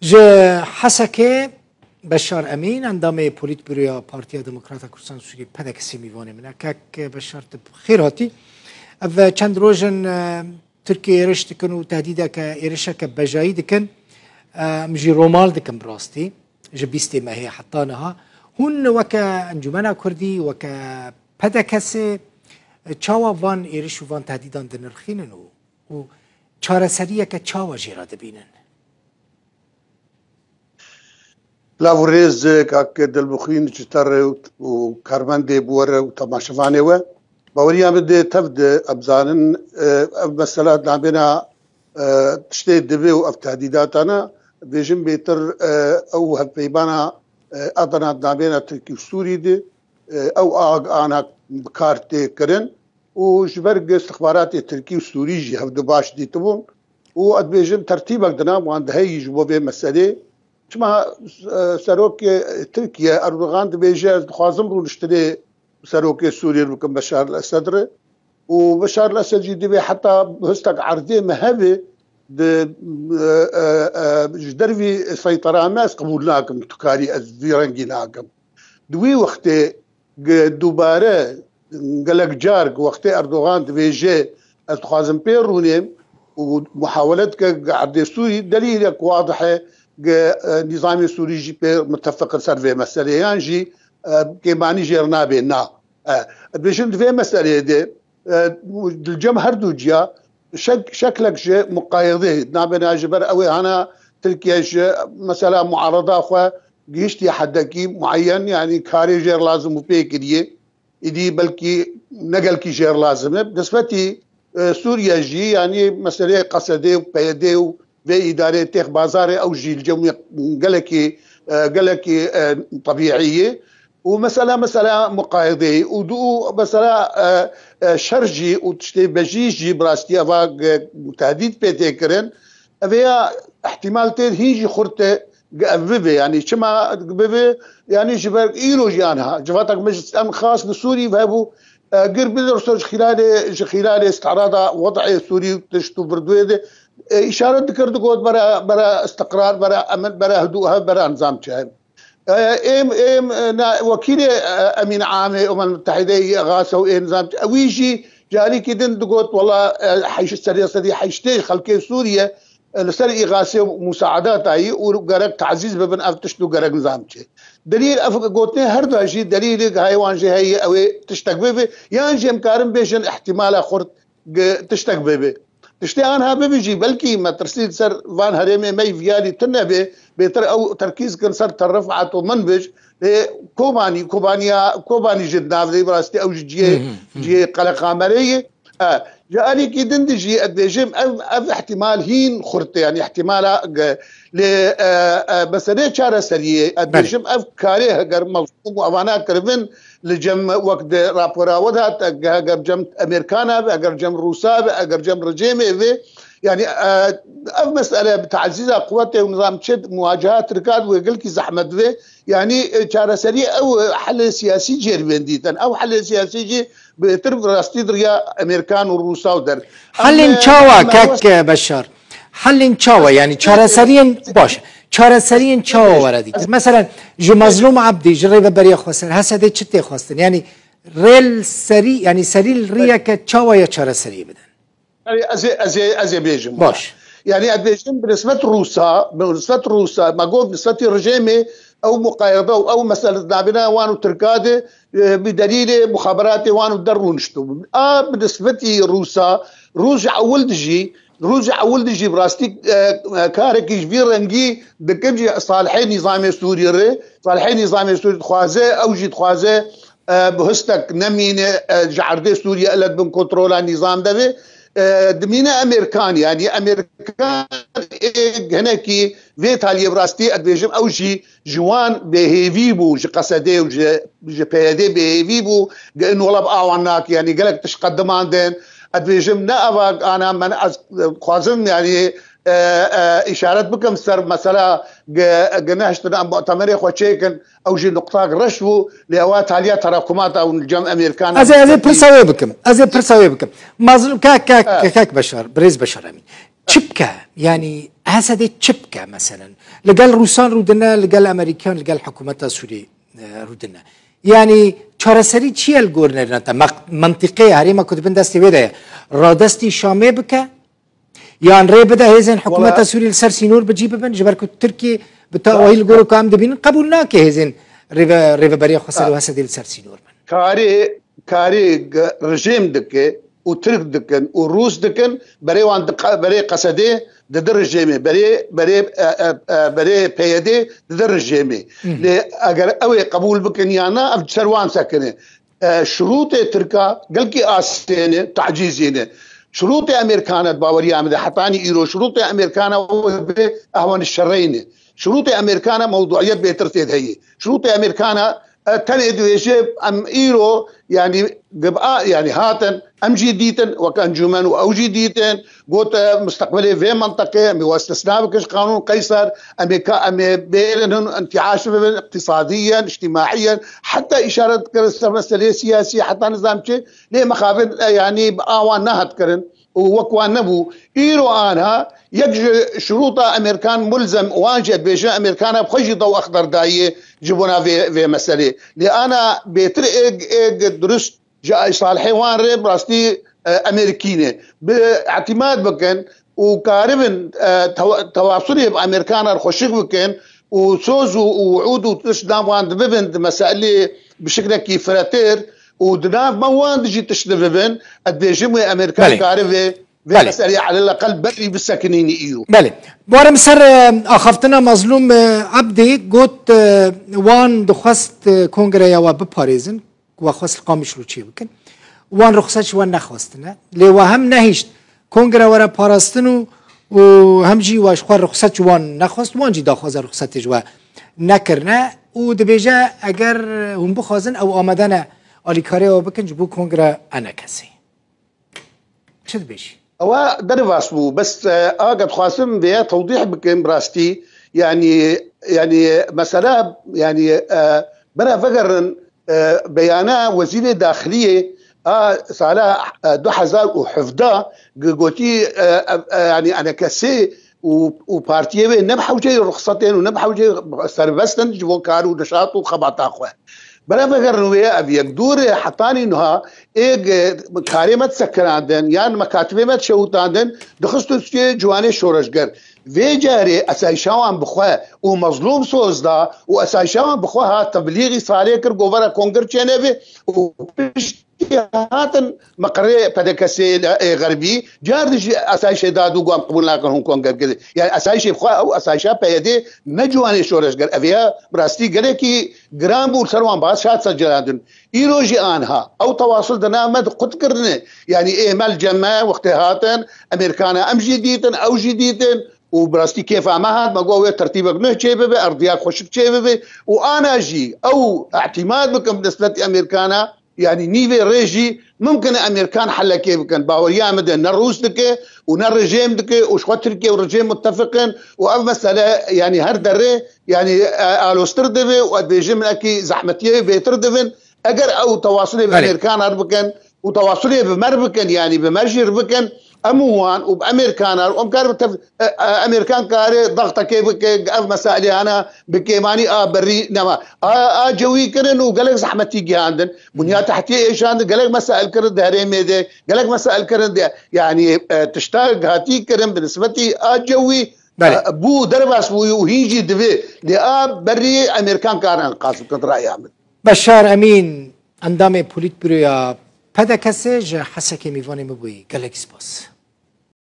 że Hasakie Bashar Amin andame politbüroya Partiya Demokrata Kursan Sûriye pedek simîvanê min kek e, Beşar tib xêr hatî ev çend rojin e, Tirkiye êriş dikin û tehdîdeke êrişeke bejayî dikin e, em jî romal dikin rastî ji bîstê me heye heta niha hûn weke encumena Kurdî weke pedekesê çawa van êriş û van tehdîdan dinirxînin û û çareseriyeke çawa jê ra dibînin لاورێز دەبخین چتەڕێ و کارمەندێ بوەرە و تەماشەفانێ وە باوەریان بدێ تەف ئەبزانن مەسەلات نابێنا شتێ دەبێ و ئەفتادیداتانە بێژم بێتر ئەو هەپەیبانە ئەدەنات نابێنە ترکی سووری دێ ئەو ئاگانە بکار تێکردن و ji ber gestixbaraê Tirkî û Sûî jî hevdu baş dîtibûn û ez bêjim tertîbek dinam wan diheyî ji bo vê meselê Çima serokê Tirkiye Erdogan dibêje ez dixwazim rûniştirê serokê Sûriyê bikim Beşar Esedê û Beşar Esed jî dibê heta hustek erdê me hevê ji dervî seytera me ez qebûl nakim tukarî ez zîrengî nakim. Di wî wextê دووبارە gelek car wextê Erdogan dibêje ez dixwazim pê rûnêm û muhawelet ke erdê Sûrî delîlek wadih e اه، نظام سوري جي متفق سر في مسألة يعني كيماني اه، جيرنابي نا اه، بيشن في مسألة دي الجم هر دو جيا شكلك جي مقايضي نابنا جبر اوي هانا تركيا جي مسألة معارضة اخوة جيشتي حدكي معين يعني كاري جير لازم وبيك دي ايدي بلكي نقل كي جير لازم بالنسبة سوريا جي يعني مسألة قصدي وبيدي و به اداره تیغ بازار او جيل جميع قالك قالك طبيعيه ومساله مساله مقايضه ودو مساله شرجي وتشتي بجيجي براستي افا تهديد بيتكرن افيا احتمال تير هيجي خرته ببي يعني شما ببي يعني جبر ايلو جانها جفاتك مجلس الامن خاص لسوري فهبو قرب الرسول خلال خلال استعراض وضع سوري تشتو بردويده اشاره کرد گفت برای برای استقرار برای امن برای هدوء برای نظام چایم آه، ام ام وكيل آه، امين عام الامم المتحده غاسه إيه وين نظام ويجي جاري كيدن دقوت والله آه، حيش السريه سدي حيشتي خلقي سوريا لسر إغاثة مساعدات اي اور تعزيز تعزیز ببن اف تشتو گرگ نظام چھے دلیل افق گوتنے هر دو اجی دلیل گایوان جے ہے اوے تشتک بے بے یان جے احتمال خورد تشتك بيبي تشتي شتیان ها ببیجی بلکی مەترسید سەر وان هەرێمێ مەی ڤیاری تنە بێ بێتر ئەو تەرکیزکن سەر تەرەفعات و كوباني بژ لێ کۆمانی کۆبانیا کۆبانی ژت جي بڕاستی ئەو جێ جێ قەلەقامەرەیە جاءنيكي دندجي الدجيم اف احتمال هين خرت يعني احتمال ل مسألة شارة سرية ادبيجيم اف كاريه هجر مفهوم وانا كرفن لجم وقت رابورا هات اگر جم امریکان هب اگر جم روسا هب اگر جم رجيم هب يعني اه، اف مساله بتعزيز قوات ونظام تشد مواجهات ركاد ويقول كي زحمت ذي يعني شارة سريع او حل سياسي جير بنديتن او حل سياسي جي بترف راستي دريا امريكان وروسا ودر حل تشاوا كاك بشار حل تشاوا يعني شارة سريع باشه چارەسەری این چاوەوەرەدی مثلا جو مظلوم عبدی ji ڕێ بە بەریە خۆسن هەسەدە چ تێ خواستن ینی ڕێل سەری ینی سەری ڕیەکە چاوەیە چارەسەری از ئەێ بیجم باش یعنی به نسبت روسا به نسبت روسا ما مەگۆ نسبت ڕژێمێ او مقایبه او, أو مەسلە دابنا وانو ترکاده ترکادێ مخابرات وانو وان و دەڕونشتو ئا بنسبتی روسا ڕژ اول دژی ڕووج ئەول دژی ڕاستی کارێکیش بی ڕەنگی دەکەمجی ساالحی نظامی سووری ڕێ ساالحی نظامی سووری خوازێ ئەوژی خوازێ بهستك نمينه جعردي سوريا قالت بن كنترول نظام دبي دمينه امريكان يعني امريكان هناكي في تالي براستي ادبيجم او جي جوان بهيفي بو جي قصدي وجي بيادي بهيفي بو قال والله بقى يعني قالك تش قدمان دين ئەدوێژم نە ئەوە ئانا من از خوازم یاری ئیشارەت اه، اه، بکەم سەر مەسەلا گەنەشتن ئەم تەمەری خۆچێکن ئەو ژی نقطاق ڕش بوو لێوا تالیا تەراکومات ئەو جەم ئەمریکان ئەزێ ئەزێ پرسەوێ بکەم ئەزێ پرسەوێ بکەم مازلم کاک اه. بەشار بشار بەشەرەمی بشار بکە ینی ئاسەدێ چ بکە مثلا لەگەل روسان رودنا لەگەل ئەمریکان لەگەل حکوومەتە سووری رودنا ینی چارەسەری چییە گۆر نەرێنێتە منتیقی هەرێمە کوتبن دەستی وێدە ڕادستی شامێ بکە یان ڕێ بدە هێزن حکوومەتە سووری سەر سینۆر بجی ببن ژبەر کو ترکی بتەوەیل گۆر و کام دەبین قبول ناکە هێزن ڕێبەری خسەر هەسە دیل سەر سینۆر بن کارێ کارێ ڕژێم دکێ و ترک دکن و ڕوس دکن بەرێوان بەرێ قەسەدێ دەدرژێمێ بەرێ پێدێ دەدرژێمێ ئەگەر ئەوێ قبول بکنیانە ئەم چەروان سەکنێ شروطێ ترکە گەلکی ئاستێنێ تعجیزیێنێ شروطی ئەمریکانت باوەری ئامدە حتانی ئیرۆ شروطی ئەمریکانە ئەوان شەڕینێ شروطی ئەمریکانە مەودوعیت بێتر تێت هەیە شروطی ئەمریکانە تن ويشيب ام ايرو يعني قبقاء يعني هاتن ام جديتن وكان جمان او جديتن قوت مستقبلي في منطقه ام واستثناء بكش قانون قيصر ام ام بيرن انتعاش اقتصاديا اجتماعيا حتى اشاره كرستر مساله سياسيه حتى نظام شيء ليه مخافن يعني بقاوان نهت كرن وكوان إيرو انا يكج شروط أمريكان ملزم واجد بيجا أمريكان بخجي ضوء أخضر داية جبنا في, في مسألة لأنا بيتر إيج إيج درس جاء صالحي وان ريب راستي اه، أمريكينة باعتماد بكن وكاربن اه، تواصلي بأمريكان الخشيق بكن وصوز ووعود وتش دام واند ببند مسألة بشكل كيفراتير فراتير ودنا ما واندجي تشدببن الديجمو امريكا كارفي بله على الاقل بدري بالسكنين ايو بله بارم سر اخفتنا مظلوم عبدي قلت وان دخست كونغريا وبباريزن وخست القامش روشي بكن وان رخصتش وان نخواستنا لي وهم نهشت کنگره ورا پاراستن و همجی واش خو رخصت جوان نخواست وان جی داخواز رخصت جوا نکرنه او دبیجه اگر هم بخوازن او آمدنه او ئالیکاریەوە بکەنج بوو کۆنگرە ئەنەکەسی بیشی؟ بێشی در دەرڤاس بو بس ئاگەت اه، خواستم توضیح بێ تەوضیح بکەین ڕاستی ینی ینی مەسەرە ینی بەرە اه، بەگەڕن اه، بەیانە وەزیرێ داخلیە سالە 2017 گوتی ینی ئەنەکەسێ وبارتية نبحوجي رخصتين ونبحوجي سربستن نشاط و وخبطة خواه بەڵام ئەگەر ڕوێ ئەبیەک دوورێ حەتانی نوها ئێگ کارێمە سەکراندن یان مەکاتبێمە شەوتاندن دخست و سوێ جوانێ شۆڕشگەر وێجارێ ئەسایشاوان بخوێ و مەزلوم سۆزدا و ئەسایشاوان بخوا ها تەبلیغی ساارێ کرد گۆڤرە کۆنگەر چێنێ بێ و پشت هاتن مقري بدكسي غربي جاردش اسايش دادو قام قبول لكن هون كون قد يعني اسايش بخوا او اسايش بيدي نجوان شورش قال افيا براستي قال كي جرام بول سروان باس شات سجلادن ايروجي انها او تواصل دنا مد قد كرني يعني اهمال جماع وقت هاتن امريكانا ام جديدن او جديدن و براستی کیف هات ما گویا ترتیبک نه چه به اردیاک خوشک چه به و آناجی او اعتماد بکم نسبت امریکانا يعني نيفي ريجي ممكن امريكان حل كيف كان باوريا مدن نروس دكي ونا دكي وشوا ورجيم متفقين واب مسألة يعني هر دري يعني الوستر دفي وادبيجي من اكي زحمتيه بيتر دفن اجر او تواصلي طيب. بامريكان هر بكن وتواصلي بمربكن يعني بمرجر بكن اموان وبامريكان بتف... امريكان كاري ضغطه كيف اف مسائل انا بكيماني اه بري نما اه جوي كرن وقالك زحمه تيجي عندن بنيا تحتيه ايش عندن قالك مسائل كرن دهري ميدي قالك مسائل كرن يعني تشتاق هاتي كرن بالنسبه اه جوي بو درباس بو وهيجي دبي لآب بري امريكان كارن قاسم كنت رأي عمل بشار امين اندام بوليت بريا هذا کسیج حسک میوانه مبوی گلکس باس